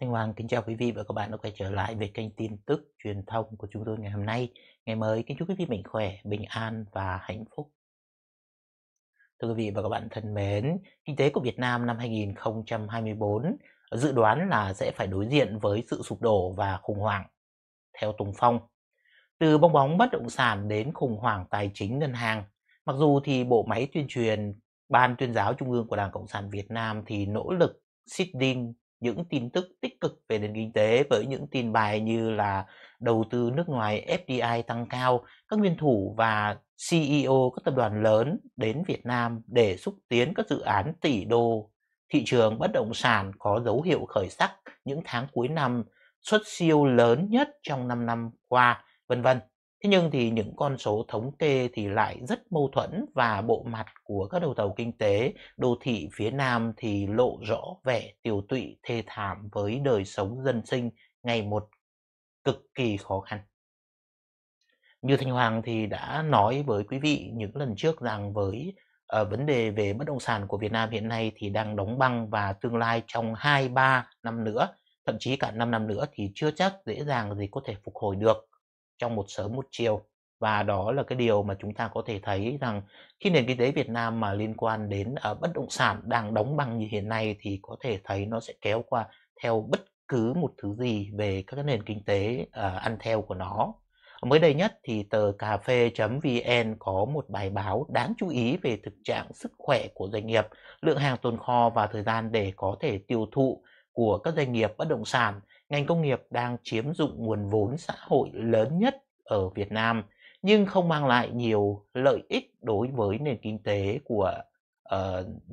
Thanh Hoàng kính chào quý vị và các bạn đã quay trở lại về kênh tin tức truyền thông của chúng tôi ngày hôm nay. Ngày mới kính chúc quý vị mạnh khỏe, bình an và hạnh phúc. Thưa quý vị và các bạn thân mến, kinh tế của Việt Nam năm 2024 dự đoán là sẽ phải đối diện với sự sụp đổ và khủng hoảng. Theo Tùng Phong, từ bong bóng bất động sản đến khủng hoảng tài chính ngân hàng, mặc dù thì bộ máy tuyên truyền Ban tuyên giáo Trung ương của Đảng Cộng sản Việt Nam thì nỗ lực đinh những tin tức tích cực về nền kinh tế với những tin bài như là đầu tư nước ngoài FDI tăng cao, các nguyên thủ và CEO các tập đoàn lớn đến Việt Nam để xúc tiến các dự án tỷ đô. Thị trường bất động sản có dấu hiệu khởi sắc những tháng cuối năm, xuất siêu lớn nhất trong 5 năm qua, vân vân. Thế nhưng thì những con số thống kê thì lại rất mâu thuẫn và bộ mặt của các đầu tàu kinh tế đô thị phía Nam thì lộ rõ vẻ tiêu tụy thê thảm với đời sống dân sinh ngày một cực kỳ khó khăn. Như Thanh Hoàng thì đã nói với quý vị những lần trước rằng với uh, vấn đề về bất động sản của Việt Nam hiện nay thì đang đóng băng và tương lai trong 2-3 năm nữa, thậm chí cả 5 năm nữa thì chưa chắc dễ dàng gì có thể phục hồi được trong một sớm một chiều và đó là cái điều mà chúng ta có thể thấy rằng khi nền kinh tế Việt Nam mà liên quan đến ở ờ, bất động sản đang đóng băng như hiện nay thì có thể thấy nó sẽ kéo qua theo bất cứ một thứ gì về các nền kinh tế uh, ăn theo của nó. Mới đây nhất thì tờ cà phê.vn có một bài báo đáng chú ý về thực trạng sức khỏe của doanh nghiệp, lượng hàng tồn kho và thời gian để có thể tiêu thụ của các doanh nghiệp bất động sản ngành công nghiệp đang chiếm dụng nguồn vốn xã hội lớn nhất ở Việt Nam nhưng không mang lại nhiều lợi ích đối với nền kinh tế của uh,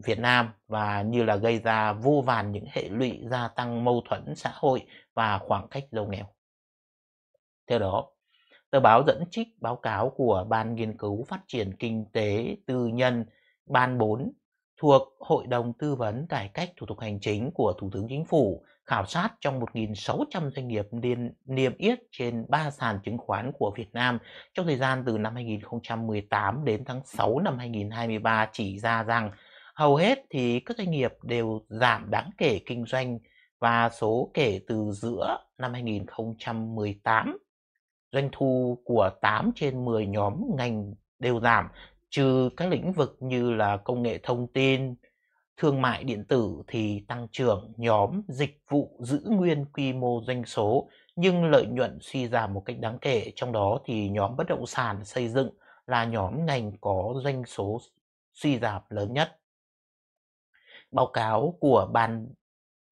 Việt Nam và như là gây ra vô vàn những hệ lụy gia tăng mâu thuẫn xã hội và khoảng cách giàu nghèo. Theo đó, tờ báo dẫn trích báo cáo của Ban Nghiên cứu Phát triển Kinh tế Tư nhân Ban 4 thuộc Hội đồng Tư vấn Cải cách Thủ tục Hành chính của Thủ tướng Chính phủ khảo sát trong 1.600 doanh nghiệp niêm, niêm yết trên 3 sàn chứng khoán của Việt Nam trong thời gian từ năm 2018 đến tháng 6 năm 2023 chỉ ra rằng hầu hết thì các doanh nghiệp đều giảm đáng kể kinh doanh và số kể từ giữa năm 2018 doanh thu của 8 trên 10 nhóm ngành đều giảm trừ các lĩnh vực như là công nghệ thông tin, thương mại điện tử thì tăng trưởng nhóm dịch vụ giữ nguyên quy mô doanh số nhưng lợi nhuận suy giảm một cách đáng kể trong đó thì nhóm bất động sản xây dựng là nhóm ngành có doanh số suy giảm lớn nhất. Báo cáo của Ban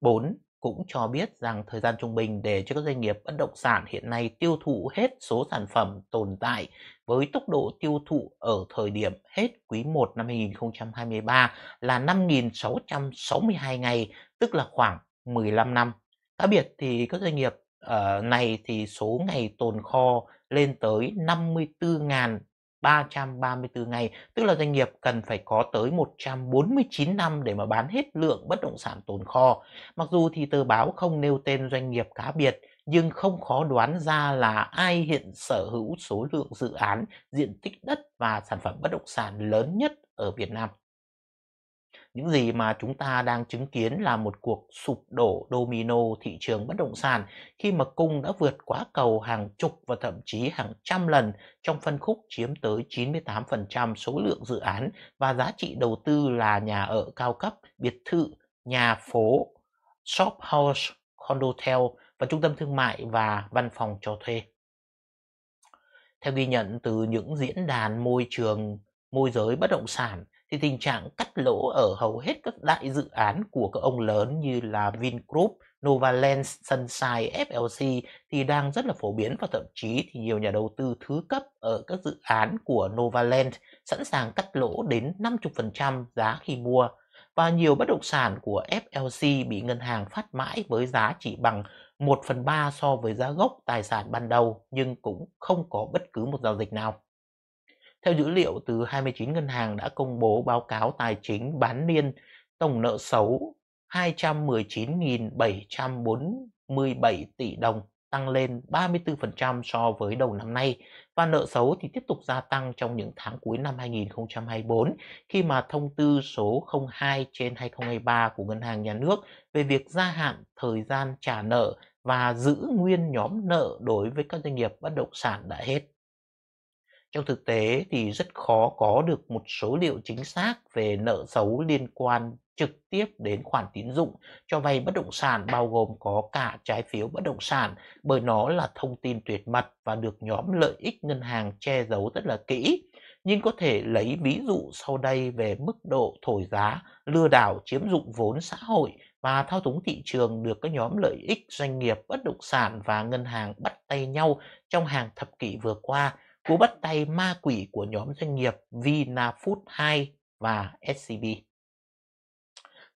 4 cũng cho biết rằng thời gian trung bình để cho các doanh nghiệp bất động sản hiện nay tiêu thụ hết số sản phẩm tồn tại với tốc độ tiêu thụ ở thời điểm hết quý 1 năm 2023 là 5.662 ngày, tức là khoảng 15 năm. Cá biệt thì các doanh nghiệp uh, này thì số ngày tồn kho lên tới 54.000 334 ngày, tức là doanh nghiệp cần phải có tới 149 năm để mà bán hết lượng bất động sản tồn kho. Mặc dù thì tờ báo không nêu tên doanh nghiệp cá biệt, nhưng không khó đoán ra là ai hiện sở hữu số lượng dự án, diện tích đất và sản phẩm bất động sản lớn nhất ở Việt Nam những gì mà chúng ta đang chứng kiến là một cuộc sụp đổ domino thị trường bất động sản khi mà cung đã vượt quá cầu hàng chục và thậm chí hàng trăm lần trong phân khúc chiếm tới 98% số lượng dự án và giá trị đầu tư là nhà ở cao cấp, biệt thự, nhà phố, shop house, condotel và trung tâm thương mại và văn phòng cho thuê. Theo ghi nhận từ những diễn đàn môi trường môi giới bất động sản thì tình trạng cắt lỗ ở hầu hết các đại dự án của các ông lớn như là Vingroup, Novaland, Sunshine, FLC thì đang rất là phổ biến và thậm chí thì nhiều nhà đầu tư thứ cấp ở các dự án của Novaland sẵn sàng cắt lỗ đến 50% giá khi mua và nhiều bất động sản của FLC bị ngân hàng phát mãi với giá chỉ bằng 1 phần 3 so với giá gốc tài sản ban đầu nhưng cũng không có bất cứ một giao dịch nào. Theo dữ liệu từ 29 ngân hàng đã công bố báo cáo tài chính bán niên tổng nợ xấu 219.747 tỷ đồng tăng lên 34% so với đầu năm nay và nợ xấu thì tiếp tục gia tăng trong những tháng cuối năm 2024 khi mà thông tư số 02 trên 2023 của Ngân hàng Nhà nước về việc gia hạn thời gian trả nợ và giữ nguyên nhóm nợ đối với các doanh nghiệp bất động sản đã hết. Trong thực tế thì rất khó có được một số liệu chính xác về nợ xấu liên quan trực tiếp đến khoản tín dụng cho vay bất động sản bao gồm có cả trái phiếu bất động sản bởi nó là thông tin tuyệt mật và được nhóm lợi ích ngân hàng che giấu rất là kỹ. Nhưng có thể lấy ví dụ sau đây về mức độ thổi giá, lừa đảo chiếm dụng vốn xã hội và thao túng thị trường được các nhóm lợi ích doanh nghiệp bất động sản và ngân hàng bắt tay nhau trong hàng thập kỷ vừa qua cú bắt tay ma quỷ của nhóm doanh nghiệp Vinafood 2 và SCB.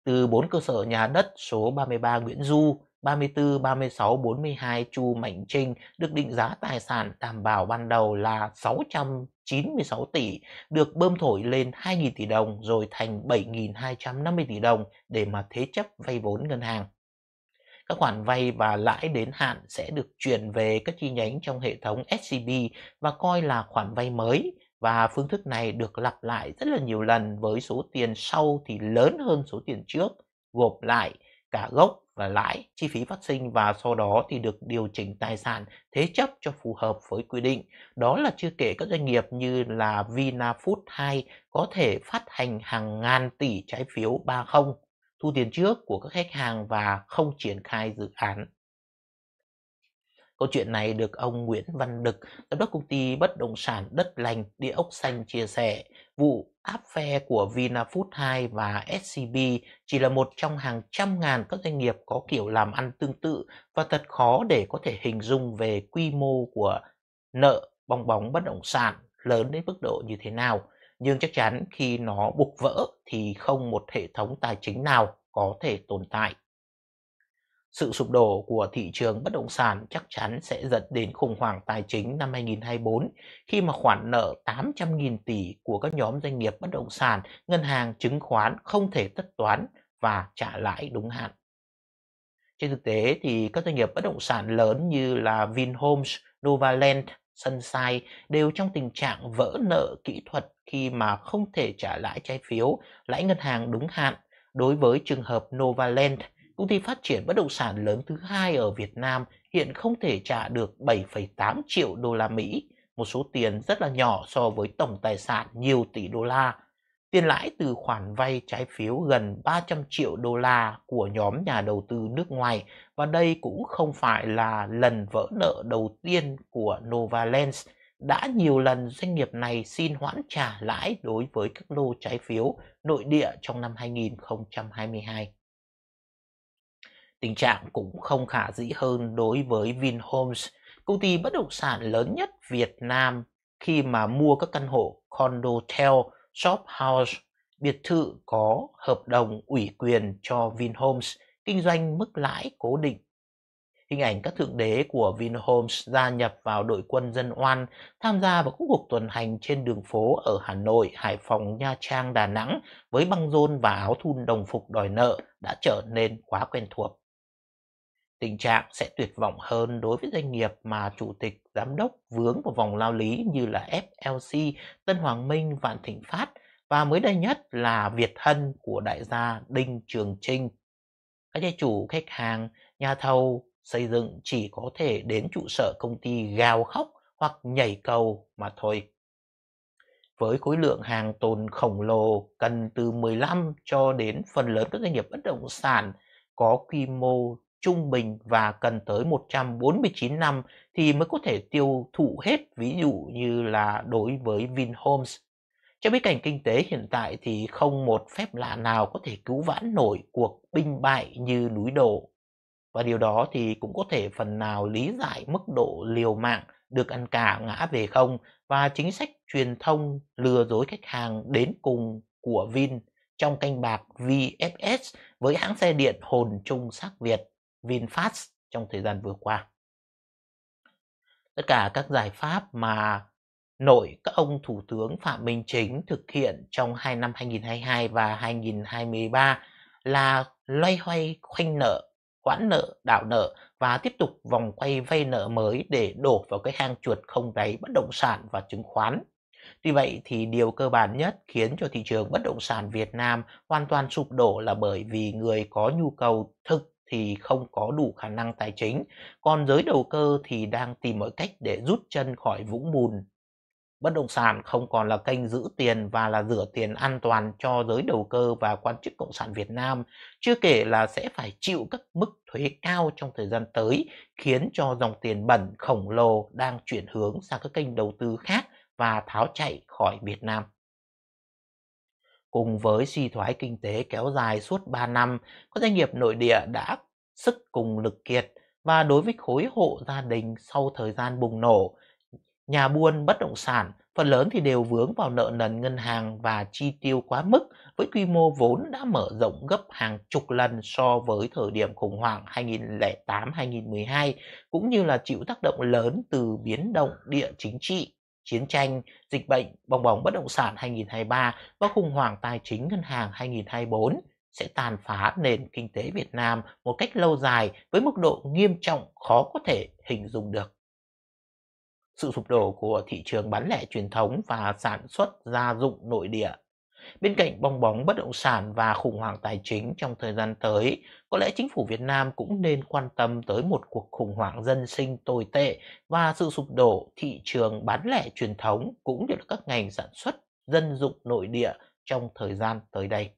Từ 4 cơ sở nhà đất số 33 Nguyễn Du, 34, 36, 42 Chu Mạnh Trinh được định giá tài sản đảm bảo ban đầu là 696 tỷ, được bơm thổi lên 2.000 tỷ đồng rồi thành 7.250 tỷ đồng để mà thế chấp vay vốn ngân hàng. Các khoản vay và lãi đến hạn sẽ được chuyển về các chi nhánh trong hệ thống SCB và coi là khoản vay mới và phương thức này được lặp lại rất là nhiều lần với số tiền sau thì lớn hơn số tiền trước, gộp lại cả gốc và lãi, chi phí phát sinh và sau đó thì được điều chỉnh tài sản thế chấp cho phù hợp với quy định. Đó là chưa kể các doanh nghiệp như là Vinafood 2 có thể phát hành hàng ngàn tỷ trái phiếu 30 thu tiền trước của các khách hàng và không triển khai dự án. Câu chuyện này được ông Nguyễn Văn Đực, giám đốc công ty bất động sản đất lành địa ốc xanh chia sẻ. Vụ áp phe của Vinafood 2 và SCB chỉ là một trong hàng trăm ngàn các doanh nghiệp có kiểu làm ăn tương tự và thật khó để có thể hình dung về quy mô của nợ bong bóng bất động sản lớn đến mức độ như thế nào nhưng chắc chắn khi nó bục vỡ thì không một hệ thống tài chính nào có thể tồn tại. Sự sụp đổ của thị trường bất động sản chắc chắn sẽ dẫn đến khủng hoảng tài chính năm 2024 khi mà khoản nợ 800.000 tỷ của các nhóm doanh nghiệp bất động sản, ngân hàng, chứng khoán không thể tất toán và trả lãi đúng hạn. Trên thực tế thì các doanh nghiệp bất động sản lớn như là Vinhomes, Novaland, sân sai đều trong tình trạng vỡ nợ kỹ thuật khi mà không thể trả lãi trái phiếu, lãi ngân hàng đúng hạn. Đối với trường hợp Novaland, công ty phát triển bất động sản lớn thứ hai ở Việt Nam hiện không thể trả được 7,8 triệu đô la Mỹ, một số tiền rất là nhỏ so với tổng tài sản nhiều tỷ đô la tiền lãi từ khoản vay trái phiếu gần 300 triệu đô la của nhóm nhà đầu tư nước ngoài và đây cũng không phải là lần vỡ nợ đầu tiên của Novaland. Đã nhiều lần doanh nghiệp này xin hoãn trả lãi đối với các lô trái phiếu nội địa trong năm 2022. Tình trạng cũng không khả dĩ hơn đối với Vinhomes, công ty bất động sản lớn nhất Việt Nam khi mà mua các căn hộ condotel Shop House, biệt thự có hợp đồng ủy quyền cho Vinhomes kinh doanh mức lãi cố định. Hình ảnh các thượng đế của Vinhomes gia nhập vào đội quân dân oan tham gia vào các cuộc tuần hành trên đường phố ở Hà Nội, Hải Phòng, Nha Trang, Đà Nẵng với băng rôn và áo thun đồng phục đòi nợ đã trở nên quá quen thuộc. Tình trạng sẽ tuyệt vọng hơn đối với doanh nghiệp mà chủ tịch, giám đốc vướng vào vòng lao lý như là FLC, Tân Hoàng Minh, Vạn Thịnh Phát và mới đây nhất là Việt thân của đại gia Đinh Trường Trinh. Các gia chủ, khách hàng, nhà thầu xây dựng chỉ có thể đến trụ sở công ty gào khóc hoặc nhảy cầu mà thôi. Với khối lượng hàng tồn khổng lồ cần từ 15 cho đến phần lớn các doanh nghiệp bất động sản có quy mô trung bình và cần tới 149 năm thì mới có thể tiêu thụ hết, ví dụ như là đối với Vinhomes. Trong bối cảnh kinh tế hiện tại thì không một phép lạ nào có thể cứu vãn nổi cuộc binh bại như núi đổ. Và điều đó thì cũng có thể phần nào lý giải mức độ liều mạng được ăn cả ngã về không và chính sách truyền thông lừa dối khách hàng đến cùng của Vin trong canh bạc VFS với hãng xe điện hồn trung sắc Việt. VinFast trong thời gian vừa qua. Tất cả các giải pháp mà nội các ông Thủ tướng Phạm Minh Chính thực hiện trong hai năm 2022 và 2023 là loay hoay khoanh nợ, hoãn nợ, đảo nợ và tiếp tục vòng quay vay nợ mới để đổ vào cái hang chuột không đáy bất động sản và chứng khoán Tuy vậy thì điều cơ bản nhất khiến cho thị trường bất động sản Việt Nam hoàn toàn sụp đổ là bởi vì người có nhu cầu thực thì không có đủ khả năng tài chính, còn giới đầu cơ thì đang tìm mọi cách để rút chân khỏi vũng bùn. Bất động sản không còn là kênh giữ tiền và là rửa tiền an toàn cho giới đầu cơ và quan chức Cộng sản Việt Nam, chưa kể là sẽ phải chịu các mức thuế cao trong thời gian tới, khiến cho dòng tiền bẩn khổng lồ đang chuyển hướng sang các kênh đầu tư khác và tháo chạy khỏi Việt Nam. Cùng với suy thoái kinh tế kéo dài suốt 3 năm, các doanh nghiệp nội địa đã sức cùng lực kiệt và đối với khối hộ gia đình sau thời gian bùng nổ, nhà buôn bất động sản phần lớn thì đều vướng vào nợ nần ngân hàng và chi tiêu quá mức với quy mô vốn đã mở rộng gấp hàng chục lần so với thời điểm khủng hoảng 2008-2012 cũng như là chịu tác động lớn từ biến động địa chính trị chiến tranh, dịch bệnh, bong bóng bất động sản 2023 và khủng hoảng tài chính ngân hàng 2024 sẽ tàn phá nền kinh tế Việt Nam một cách lâu dài với mức độ nghiêm trọng khó có thể hình dung được. Sự sụp đổ của thị trường bán lẻ truyền thống và sản xuất gia dụng nội địa Bên cạnh bong bóng bất động sản và khủng hoảng tài chính trong thời gian tới, có lẽ chính phủ Việt Nam cũng nên quan tâm tới một cuộc khủng hoảng dân sinh tồi tệ và sự sụp đổ thị trường bán lẻ truyền thống cũng như là các ngành sản xuất dân dụng nội địa trong thời gian tới đây.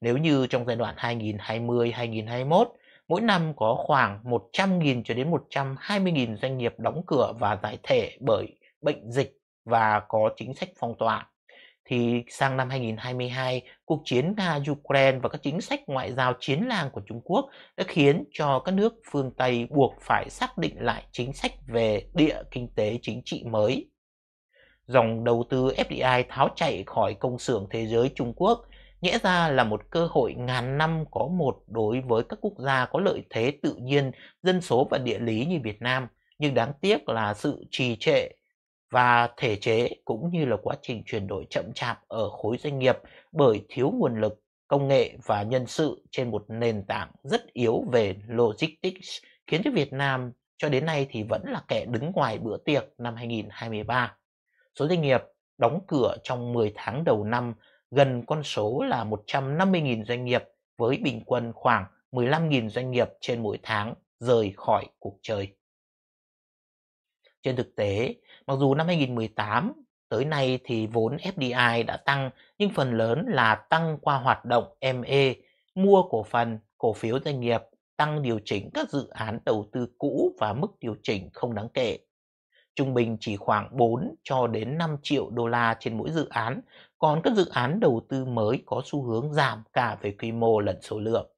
Nếu như trong giai đoạn 2020-2021, mỗi năm có khoảng 100.000 cho đến 120.000 doanh nghiệp đóng cửa và giải thể bởi bệnh dịch và có chính sách phong tỏa thì sang năm 2022, cuộc chiến Nga-Ukraine và các chính sách ngoại giao chiến làng của Trung Quốc đã khiến cho các nước phương Tây buộc phải xác định lại chính sách về địa kinh tế chính trị mới. Dòng đầu tư FDI tháo chạy khỏi công xưởng thế giới Trung Quốc nhẽ ra là một cơ hội ngàn năm có một đối với các quốc gia có lợi thế tự nhiên, dân số và địa lý như Việt Nam. Nhưng đáng tiếc là sự trì trệ và thể chế cũng như là quá trình chuyển đổi chậm chạp ở khối doanh nghiệp bởi thiếu nguồn lực, công nghệ và nhân sự trên một nền tảng rất yếu về logistics khiến cho Việt Nam cho đến nay thì vẫn là kẻ đứng ngoài bữa tiệc năm 2023. Số doanh nghiệp đóng cửa trong 10 tháng đầu năm gần con số là 150.000 doanh nghiệp với bình quân khoảng 15.000 doanh nghiệp trên mỗi tháng rời khỏi cuộc chơi. Trên thực tế, mặc dù năm 2018 tới nay thì vốn FDI đã tăng nhưng phần lớn là tăng qua hoạt động ME, mua cổ phần, cổ phiếu doanh nghiệp, tăng điều chỉnh các dự án đầu tư cũ và mức điều chỉnh không đáng kể. Trung bình chỉ khoảng 4 cho đến 5 triệu đô la trên mỗi dự án, còn các dự án đầu tư mới có xu hướng giảm cả về quy mô lẫn số lượng.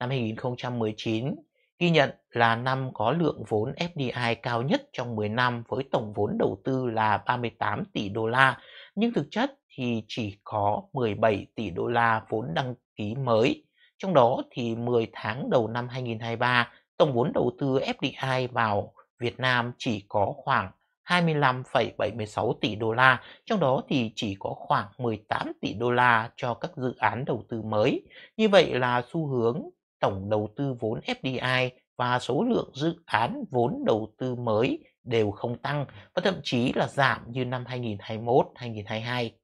Năm 2019, ghi nhận là năm có lượng vốn FDI cao nhất trong 10 năm với tổng vốn đầu tư là 38 tỷ đô la, nhưng thực chất thì chỉ có 17 tỷ đô la vốn đăng ký mới. Trong đó thì 10 tháng đầu năm 2023, tổng vốn đầu tư FDI vào Việt Nam chỉ có khoảng 25,76 tỷ đô la, trong đó thì chỉ có khoảng 18 tỷ đô la cho các dự án đầu tư mới. Như vậy là xu hướng tổng đầu tư vốn FDI và số lượng dự án vốn đầu tư mới đều không tăng và thậm chí là giảm như năm 2021, 2022.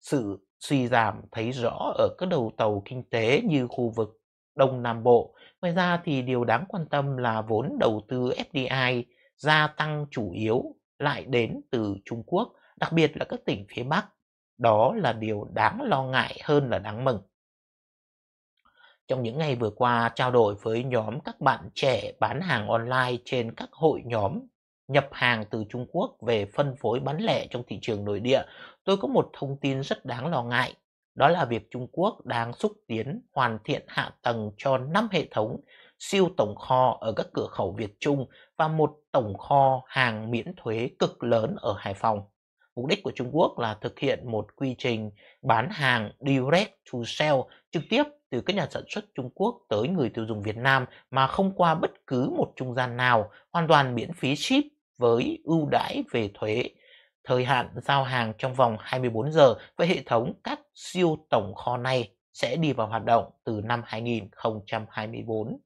Sự suy giảm thấy rõ ở các đầu tàu kinh tế như khu vực Đông Nam Bộ. Ngoài ra thì điều đáng quan tâm là vốn đầu tư FDI gia tăng chủ yếu lại đến từ Trung Quốc, đặc biệt là các tỉnh phía Bắc. Đó là điều đáng lo ngại hơn là đáng mừng trong những ngày vừa qua trao đổi với nhóm các bạn trẻ bán hàng online trên các hội nhóm nhập hàng từ Trung Quốc về phân phối bán lẻ trong thị trường nội địa, tôi có một thông tin rất đáng lo ngại. Đó là việc Trung Quốc đang xúc tiến hoàn thiện hạ tầng cho 5 hệ thống siêu tổng kho ở các cửa khẩu Việt Trung và một tổng kho hàng miễn thuế cực lớn ở Hải Phòng mục đích của Trung Quốc là thực hiện một quy trình bán hàng direct to sell trực tiếp từ các nhà sản xuất Trung Quốc tới người tiêu dùng Việt Nam mà không qua bất cứ một trung gian nào, hoàn toàn miễn phí ship với ưu đãi về thuế. Thời hạn giao hàng trong vòng 24 giờ với hệ thống các siêu tổng kho này sẽ đi vào hoạt động từ năm 2024.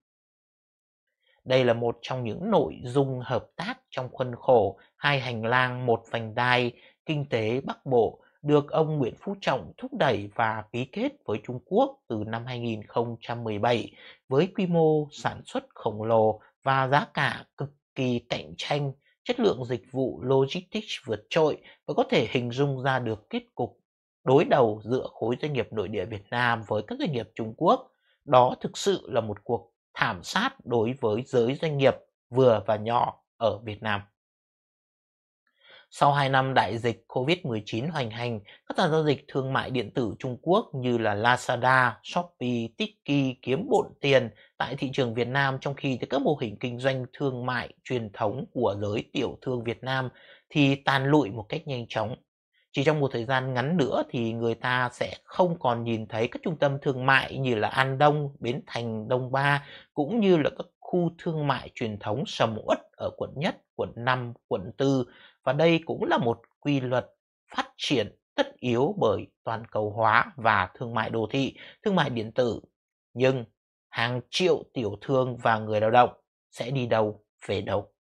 Đây là một trong những nội dung hợp tác trong khuôn khổ hai hành lang một vành đai kinh tế Bắc Bộ được ông Nguyễn Phú Trọng thúc đẩy và ký kết với Trung Quốc từ năm 2017 với quy mô sản xuất khổng lồ và giá cả cực kỳ cạnh tranh, chất lượng dịch vụ logistics vượt trội và có thể hình dung ra được kết cục đối đầu giữa khối doanh nghiệp nội địa Việt Nam với các doanh nghiệp Trung Quốc. Đó thực sự là một cuộc thảm sát đối với giới doanh nghiệp vừa và nhỏ ở Việt Nam. Sau 2 năm đại dịch COVID-19 hoành hành, các sàn giao dịch thương mại điện tử Trung Quốc như là Lazada, Shopee, Tiki kiếm bộn tiền tại thị trường Việt Nam trong khi các mô hình kinh doanh thương mại truyền thống của giới tiểu thương Việt Nam thì tan lụi một cách nhanh chóng. Chỉ trong một thời gian ngắn nữa thì người ta sẽ không còn nhìn thấy các trung tâm thương mại như là An Đông, Bến Thành, Đông Ba cũng như là các khu thương mại truyền thống sầm uất ở quận nhất, quận 5, quận 4 và đây cũng là một quy luật phát triển tất yếu bởi toàn cầu hóa và thương mại đô thị, thương mại điện tử. Nhưng hàng triệu tiểu thương và người lao động sẽ đi đâu về đâu.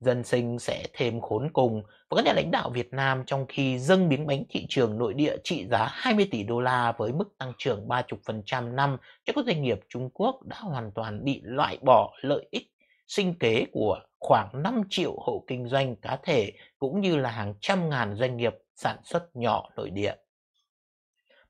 Dân sinh sẽ thêm khốn cùng và các nhà lãnh đạo Việt Nam trong khi dâng miếng bánh thị trường nội địa trị giá 20 tỷ đô la với mức tăng trưởng 30% năm cho các doanh nghiệp Trung Quốc đã hoàn toàn bị loại bỏ lợi ích sinh kế của khoảng 5 triệu hộ kinh doanh cá thể cũng như là hàng trăm ngàn doanh nghiệp sản xuất nhỏ nội địa.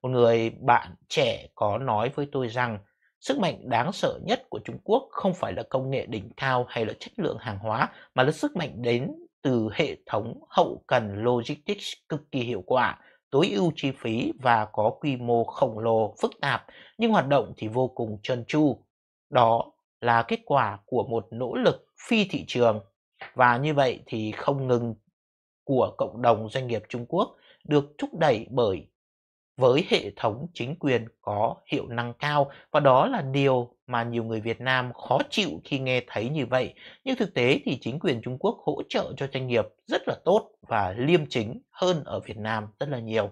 Một người bạn trẻ có nói với tôi rằng sức mạnh đáng sợ nhất của Trung Quốc không phải là công nghệ đỉnh cao hay là chất lượng hàng hóa mà là sức mạnh đến từ hệ thống hậu cần logistics cực kỳ hiệu quả, tối ưu chi phí và có quy mô khổng lồ, phức tạp nhưng hoạt động thì vô cùng trơn tru. Đó là kết quả của một nỗ lực phi thị trường và như vậy thì không ngừng của cộng đồng doanh nghiệp Trung Quốc được thúc đẩy bởi với hệ thống chính quyền có hiệu năng cao và đó là điều mà nhiều người Việt Nam khó chịu khi nghe thấy như vậy. Nhưng thực tế thì chính quyền Trung Quốc hỗ trợ cho doanh nghiệp rất là tốt và liêm chính hơn ở Việt Nam rất là nhiều.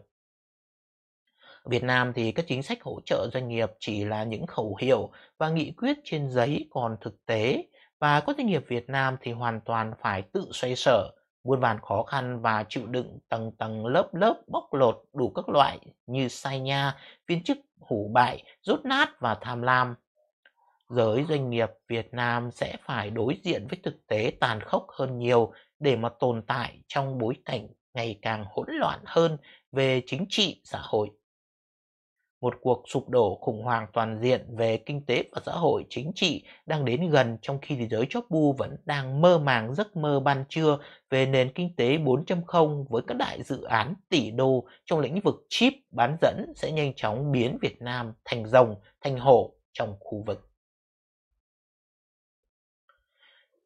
Ở Việt Nam thì các chính sách hỗ trợ doanh nghiệp chỉ là những khẩu hiệu và nghị quyết trên giấy còn thực tế và các doanh nghiệp Việt Nam thì hoàn toàn phải tự xoay sở, muôn vàn khó khăn và chịu đựng tầng tầng lớp lớp bóc lột đủ các loại như sai nha, viên chức hủ bại, rốt nát và tham lam. Giới doanh nghiệp Việt Nam sẽ phải đối diện với thực tế tàn khốc hơn nhiều để mà tồn tại trong bối cảnh ngày càng hỗn loạn hơn về chính trị xã hội một cuộc sụp đổ khủng hoảng toàn diện về kinh tế và xã hội chính trị đang đến gần trong khi thế giới Chopu vẫn đang mơ màng giấc mơ ban trưa về nền kinh tế 4.0 với các đại dự án tỷ đô trong lĩnh vực chip bán dẫn sẽ nhanh chóng biến Việt Nam thành rồng, thành hổ trong khu vực.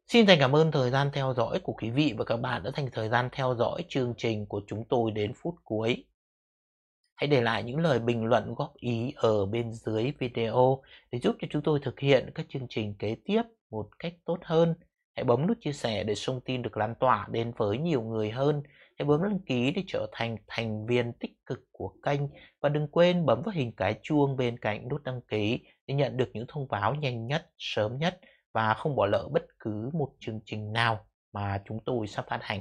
Xin thành cảm ơn thời gian theo dõi của quý vị và các bạn đã dành thời gian theo dõi chương trình của chúng tôi đến phút cuối. Hãy để lại những lời bình luận góp ý ở bên dưới video để giúp cho chúng tôi thực hiện các chương trình kế tiếp một cách tốt hơn. Hãy bấm nút chia sẻ để thông tin được lan tỏa đến với nhiều người hơn. Hãy bấm đăng ký để trở thành thành viên tích cực của kênh và đừng quên bấm vào hình cái chuông bên cạnh nút đăng ký để nhận được những thông báo nhanh nhất, sớm nhất và không bỏ lỡ bất cứ một chương trình nào mà chúng tôi sắp phát hành.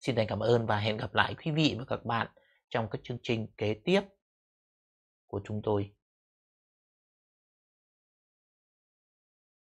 Xin thành cảm ơn và hẹn gặp lại quý vị và các bạn trong các chương trình kế tiếp của chúng tôi